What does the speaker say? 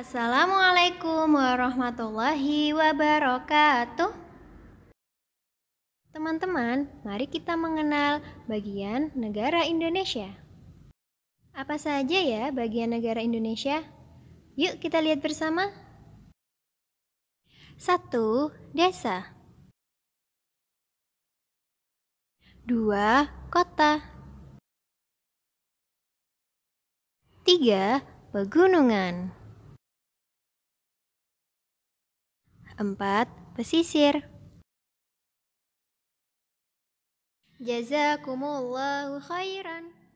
Assalamualaikum warahmatullahi wabarakatuh. Teman-teman, mari kita mengenal bagian negara Indonesia. Apa saja ya bagian negara Indonesia? Yuk kita lihat bersama. Satu, Desa Dua, Kota Tiga, Pegunungan 4. Pesisir Jazakumullahu khairan